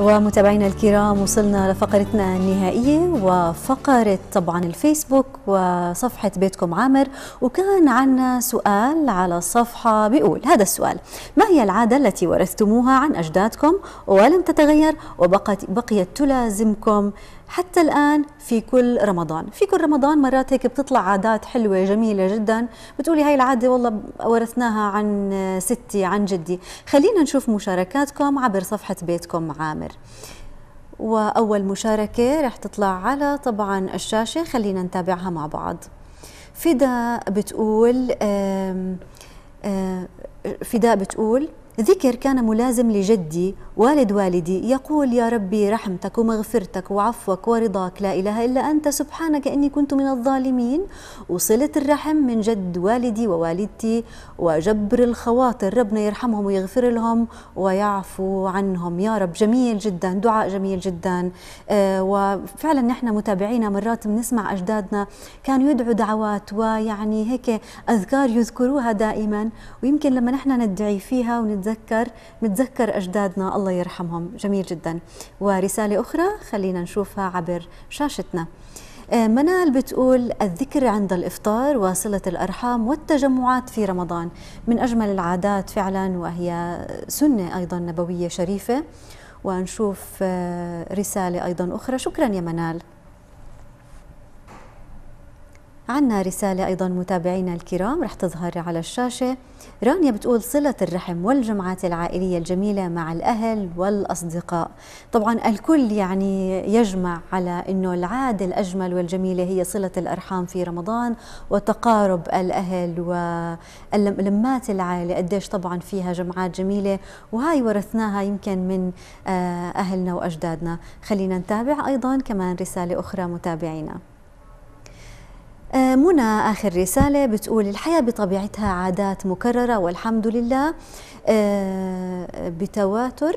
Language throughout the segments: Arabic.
ومتابعينا الكرام وصلنا لفقرتنا النهائية وفقرة طبعا الفيسبوك وصفحة بيتكم عامر وكان عنا سؤال على الصفحة بيقول هذا السؤال ما هي العادة التي ورثتموها عن أجدادكم ولم تتغير وبقت بقيت تلازمكم حتى الآن في كل رمضان في كل رمضان مرات هيك بتطلع عادات حلوة جميلة جدا بتقولي هاي العادة والله ورثناها عن ستي عن جدي خلينا نشوف مشاركاتكم عبر صفحة بيتكم عامر عامر وأول مشاركة رح تطلع على طبعا الشاشة خلينا نتابعها مع بعض فدا بتقول فداء بتقول ذكر كان ملازم لجدي والد والدي يقول يا ربي رحمتك ومغفرتك وعفوك ورضاك لا إله إلا أنت سبحانك إني كنت من الظالمين وصلة الرحم من جد والدي ووالدتي وجبر الخواطر ربنا يرحمهم ويغفر لهم ويعفو عنهم يا رب جميل جدا دعاء جميل جدا آه، وفعلا نحن متابعينا مرات بنسمع أجدادنا كانوا يدعوا دعوات ويعني هيك أذكار يذكروها دائما ويمكن لما نحن ندعي فيها وندعي نتذكر نتذكر أجدادنا الله يرحمهم جميل جدا ورسالة أخرى خلينا نشوفها عبر شاشتنا آه، منال بتقول الذكر عند الإفطار وصلة الأرحام والتجمعات في رمضان من أجمل العادات فعلا وهي سنة أيضا نبوية شريفة ونشوف آه، رسالة أيضا أخرى شكرا يا منال عنا رسالة أيضا متابعينا الكرام رح تظهر على الشاشة رانيا بتقول صلة الرحم والجمعات العائلية الجميلة مع الأهل والأصدقاء طبعا الكل يعني يجمع على أنه العادة الأجمل والجميلة هي صلة الأرحام في رمضان وتقارب الأهل ولمات العائلة قديش طبعا فيها جمعات جميلة وهاي ورثناها يمكن من آه، أهلنا وأجدادنا خلينا نتابع أيضا كمان رسالة أخرى متابعينا آه، منى آخر رسالة بتقول الحياة بطبيعتها عادات مكررة والحمد لله آه، بتواتر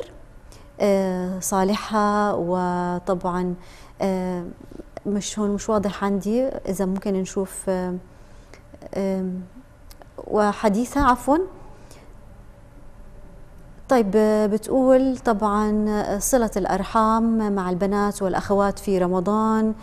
آه، صالحها وطبعا مش هون مش واضح عندي إذا ممكن نشوف وحديثها عفوا طيب بتقول طبعا صلة الأرحام مع البنات والأخوات في رمضان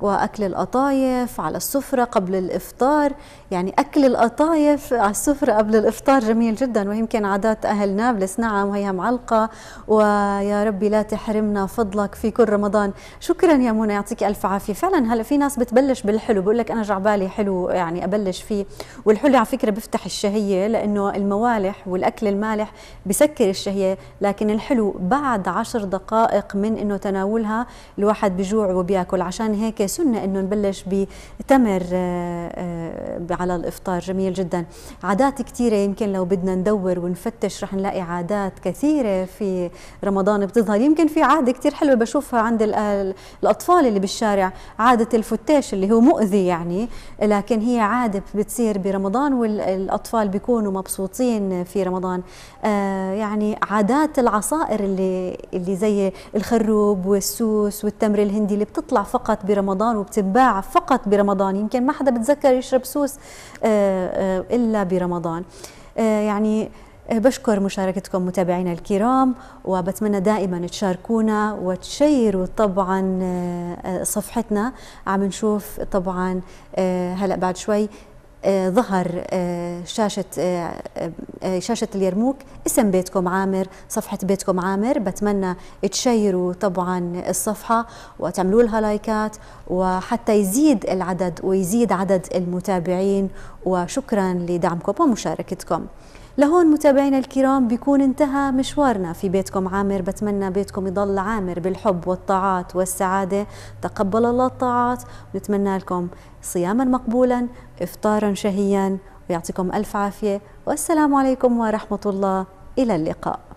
واكل القطايف على السفره قبل الافطار يعني اكل القطايف على السفره قبل الافطار جميل جدا ويمكن عادات اهل نابلس نعم وهي معلقه ويا ربي لا تحرمنا فضلك في كل رمضان شكرا يا منى يعطيك الف عافيه فعلا هلا في ناس بتبلش بالحلو بقول لك انا جعبالي حلو يعني ابلش فيه والحلو على فكره بيفتح الشهيه لانه الموالح والاكل المالح بسكر الشهيه لكن الحلو بعد عشر دقائق من انه تناولها الواحد بجوع وبياكل عشان هيك سنه انه نبلش بتمر آه، آه، على الافطار جميل جدا عادات كثيره يمكن لو بدنا ندور ونفتش رح نلاقي عادات كثيره في رمضان بتظهر يمكن في عاده كثير حلوه بشوفها عند الاطفال اللي بالشارع عاده الفتاش اللي هو مؤذي يعني لكن هي عاده بتصير برمضان والاطفال بيكونوا مبسوطين في رمضان آه يعني عادات العصائر اللي اللي زي الخروب والسوس والتمر الهندي اللي بتطلع فقط برمضان برمضان وبتتباع فقط برمضان يمكن ما حدا بتذكر يشرب سوس آه، آه، إلا برمضان آه، يعني بشكر مشاركتكم متابعينا الكرام وبتمنى دائما تشاركونا وتشيروا طبعا صفحتنا عم نشوف طبعا هلا بعد شوي آه، ظهر آه، شاشة آه، شاشة اليرموك اسم بيتكم عامر صفحة بيتكم عامر بتمنى تشيروا طبعا الصفحة وتعملوا لها لايكات وحتى يزيد العدد ويزيد عدد المتابعين وشكرا لدعمكم ومشاركتكم لهون متابعينا الكرام بيكون انتهى مشوارنا في بيتكم عامر بتمنى بيتكم يضل عامر بالحب والطاعات والسعادة تقبل الله الطاعات ونتمنى لكم صياما مقبولا إفطارا شهيا ويعطيكم ألف عافية والسلام عليكم ورحمة الله إلى اللقاء